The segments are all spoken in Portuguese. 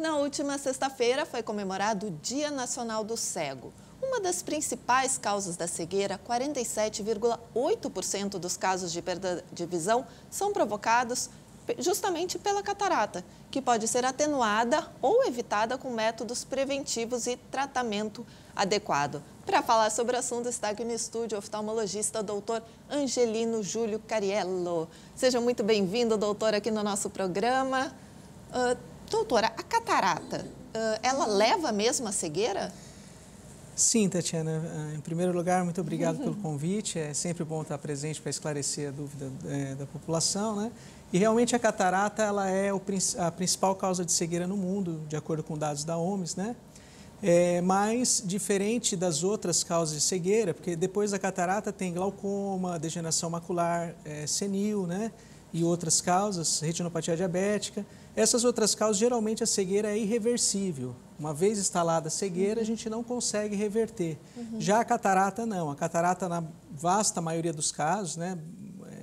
Na última sexta-feira foi comemorado o Dia Nacional do Cego. Uma das principais causas da cegueira, 47,8% dos casos de perda de visão são provocados justamente pela catarata, que pode ser atenuada ou evitada com métodos preventivos e tratamento adequado. Para falar sobre o assunto, está aqui no estúdio o oftalmologista doutor Angelino Júlio Cariello. Seja muito bem-vindo, doutor, aqui no nosso programa. Uh, Doutora, a catarata, ela leva mesmo a cegueira? Sim, Tatiana. Em primeiro lugar, muito obrigado uhum. pelo convite. É sempre bom estar presente para esclarecer a dúvida é, da população, né? E realmente a catarata ela é o, a principal causa de cegueira no mundo, de acordo com dados da OMS, né? É, mas diferente das outras causas de cegueira, porque depois da catarata tem glaucoma, degeneração macular, é, senil, né? E outras causas, retinopatia diabética. Essas outras causas, geralmente a cegueira é irreversível. Uma vez instalada a cegueira, uhum. a gente não consegue reverter. Uhum. Já a catarata, não. A catarata, na vasta maioria dos casos, né,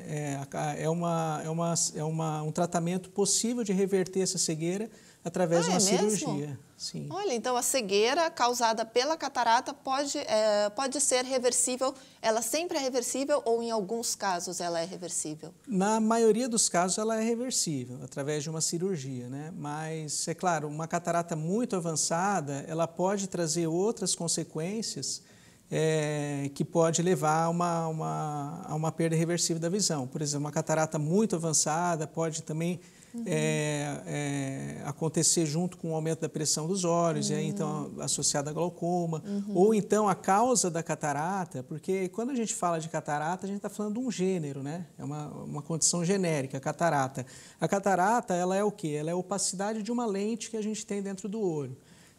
é, é, uma, é, uma, é uma, um tratamento possível de reverter essa cegueira através ah, de uma é cirurgia. Sim. Olha, então a cegueira causada pela catarata pode, é, pode ser reversível, ela sempre é reversível ou em alguns casos ela é reversível? Na maioria dos casos ela é reversível, através de uma cirurgia, né? Mas, é claro, uma catarata muito avançada, ela pode trazer outras consequências é, que pode levar a uma, uma, a uma perda reversível da visão. Por exemplo, uma catarata muito avançada pode também uhum. é, é, acontecer junto com o aumento da pressão dos olhos, uhum. e aí, então uhum. associada a glaucoma, uhum. ou então a causa da catarata, porque quando a gente fala de catarata, a gente está falando de um gênero, né? É uma, uma condição genérica, a catarata. A catarata, ela é o quê? Ela é a opacidade de uma lente que a gente tem dentro do olho.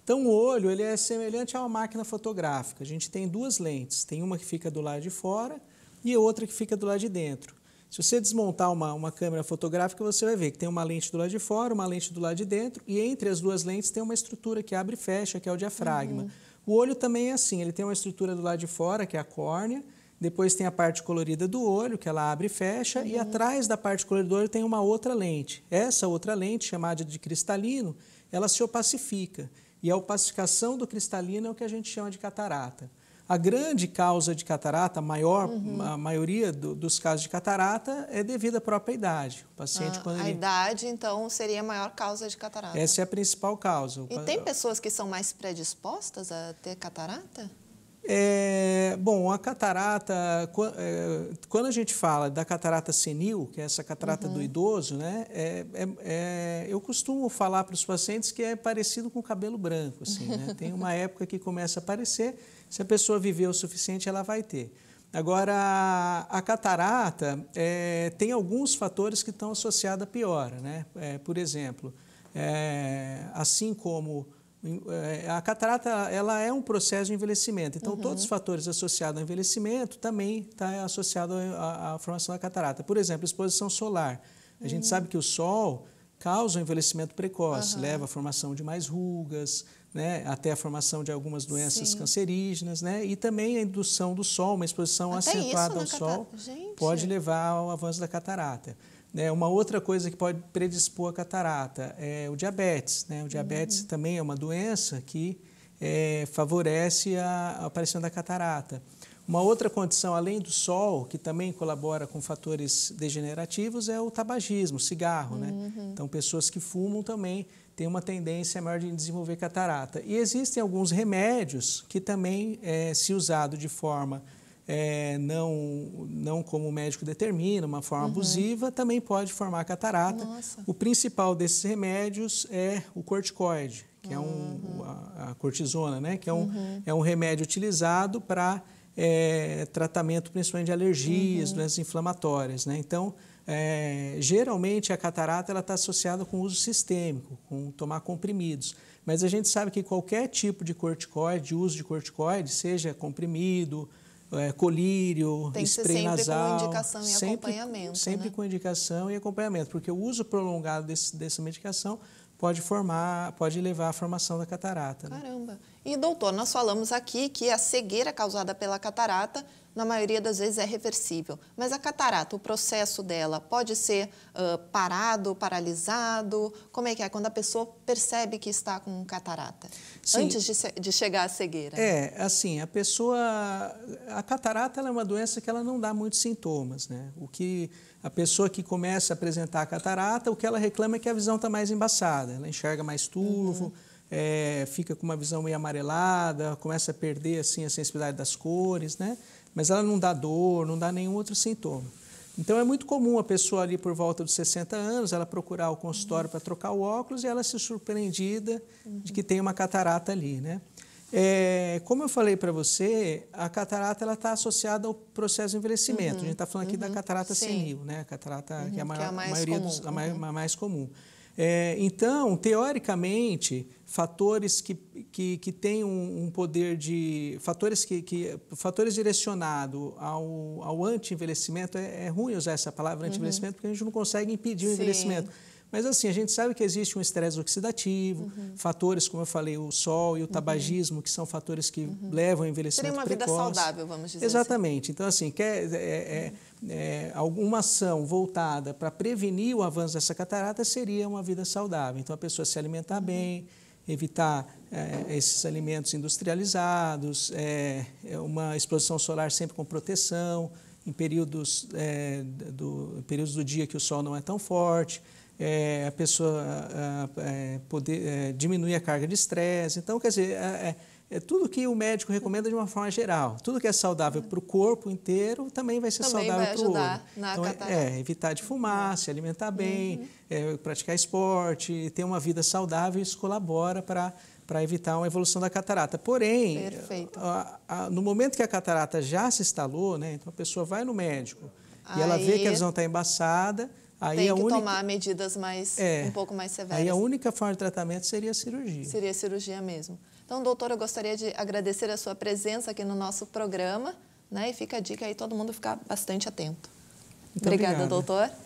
Então, o olho ele é semelhante a uma máquina fotográfica. A gente tem duas lentes, tem uma que fica do lado de fora e outra que fica do lado de dentro. Se você desmontar uma, uma câmera fotográfica, você vai ver que tem uma lente do lado de fora, uma lente do lado de dentro, e entre as duas lentes tem uma estrutura que abre e fecha, que é o diafragma. Uhum. O olho também é assim, ele tem uma estrutura do lado de fora, que é a córnea, depois tem a parte colorida do olho, que ela abre e fecha, uhum. e atrás da parte colorida do olho tem uma outra lente. Essa outra lente, chamada de cristalino, ela se opacifica. E a opacificação do cristalino é o que a gente chama de catarata. A grande causa de catarata, a, maior, uhum. a maioria do, dos casos de catarata, é devido à própria idade. O paciente, ah, quando a ele... idade, então, seria a maior causa de catarata. Essa é a principal causa. E o... tem pessoas que são mais predispostas a ter catarata? É, bom, a catarata, é, quando a gente fala da catarata senil, que é essa catarata uhum. do idoso, né, é, é, é eu costumo falar para os pacientes que é parecido com o cabelo branco. Assim, né? Tem uma época que começa a aparecer, se a pessoa viver o suficiente, ela vai ter. Agora, a catarata é, tem alguns fatores que estão associados à piora. Né? por exemplo, assim como é, a catarata ela é um processo de envelhecimento, então uhum. todos os fatores associados ao envelhecimento também está associado à, à, formação da catarata. Por exemplo, exposição solar. A uhum. gente hum. sabe que o sol causa o um envelhecimento precoce, uhum. leva à formação de mais rugas, né, até a formação de algumas doenças Sim. cancerígenas, né, e também a indução do sol, uma exposição até acentuada ao sol, pode levar ao avanço da catarata. Né? Uma outra coisa que pode predispor a catarata é o diabetes. Né? O diabetes uhum. também é uma doença que é, favorece a, a aparição da catarata. Uma outra condição, além do sol, que também colabora com fatores degenerativos, é o tabagismo, o cigarro. Né? Uhum. Né? Então, pessoas que fumam também têm uma tendência maior de desenvolver catarata. E existem alguns remédios que também, é, se usado de forma é, não, não como o médico determina, uma forma uhum. abusiva, também pode formar catarata. Nossa. O principal desses remédios é o corticoide, que uhum. é um, uhum. a, a, cortisona, né? que é um, uhum. é um remédio utilizado para é, tratamento principalmente de alergias, uhum. doenças inflamatórias. Né? Então, é, geralmente a catarata está associada com uso sistêmico, com tomar comprimidos. Mas a gente sabe que qualquer tipo de corticoide, de uso de corticoide, seja comprimido, é, colírio, Tem que spray ser sempre nasal. com indicação e sempre, acompanhamento. Sempre né? com indicação e acompanhamento, porque o uso prolongado desse, dessa medicação pode formar, pode levar à formação da catarata. Né? Caramba! Né? E, doutor, nós falamos aqui que a cegueira causada pela catarata, na maioria das vezes, é reversível. Mas a catarata, o processo dela, pode ser uh, parado, paralisado? Como é que é? Quando a pessoa percebe que está com catarata, Sim. antes de, de, chegar à cegueira. É, assim, a pessoa... A catarata é uma doença que ela não dá muitos sintomas, né? O que a pessoa que começa a apresentar a catarata, o que ela reclama é que a visão está mais embaçada, ela enxerga mais uhum. turvo, uhum é, fica com uma visão meio amarelada, começa a perder assim a sensibilidade das cores, né? Mas ela não dá dor, não dá nenhum outro sintoma. Então é muito comum a pessoa ali por volta dos 60 anos, ela procurar o consultório uhum. para trocar o óculos e ela se surpreendida uhum. de que tem uma catarata ali, né? É, como eu falei para você, a catarata ela está associada ao processo de envelhecimento. Uhum. A gente está falando aqui da uhum. catarata senil, né? A catarata que é a, uhum, maior, que é a mais maioria comum. dos, a, uhum. a mais comum. É, então, teoricamente, fatores que, que, que têm um, um poder de. fatores, que, que, fatores direcionados ao, ao anti-envelhecimento, é, é, ruim usar essa palavra anti-envelhecimento, uhum. porque a gente não consegue impedir o Sim. envelhecimento mas assim, a gente sabe que existe um estresse oxidativo, uhum. fatores, como eu falei, o sol e o uhum. tabagismo, que são fatores que uhum. levam ao envelhecimento Seria uma precoce. vida saudável, vamos dizer assim. Exatamente. Assim. Então, assim, quer, é, é, é, uhum. é alguma ação voltada para prevenir o avanço dessa catarata seria uma vida saudável. Então, a pessoa se alimentar uhum. bem, evitar é, esses alimentos industrializados, é, é, uma exposição solar sempre com proteção, em períodos, é, do, períodos do dia que o sol não é tão forte, é, a pessoa é, poder é, diminuir a carga de estresse. Então, quer dizer, é, é, é, tudo que o médico recomenda de uma forma geral. Tudo que é saudável para o corpo inteiro também vai ser também saudável para o olho. então, é, é, evitar de fumar, se alimentar uhum. bem, uhum. praticar esporte, ter uma vida saudável, isso colabora para para evitar uma evolução da catarata. Porém, a, a, no momento que a catarata já se instalou, né, então a pessoa vai no médico e ela vê que a visão está embaçada, Aí Tem que única... tomar medidas mais é, um pouco mais severas. Aí a única forma de tratamento seria a cirurgia. Seria a cirurgia mesmo. Então, doutor, eu gostaria de agradecer a sua presença aqui no nosso programa, né? E fica a dica aí todo mundo ficar bastante atento. Muito Obrigada, obrigada. doutor.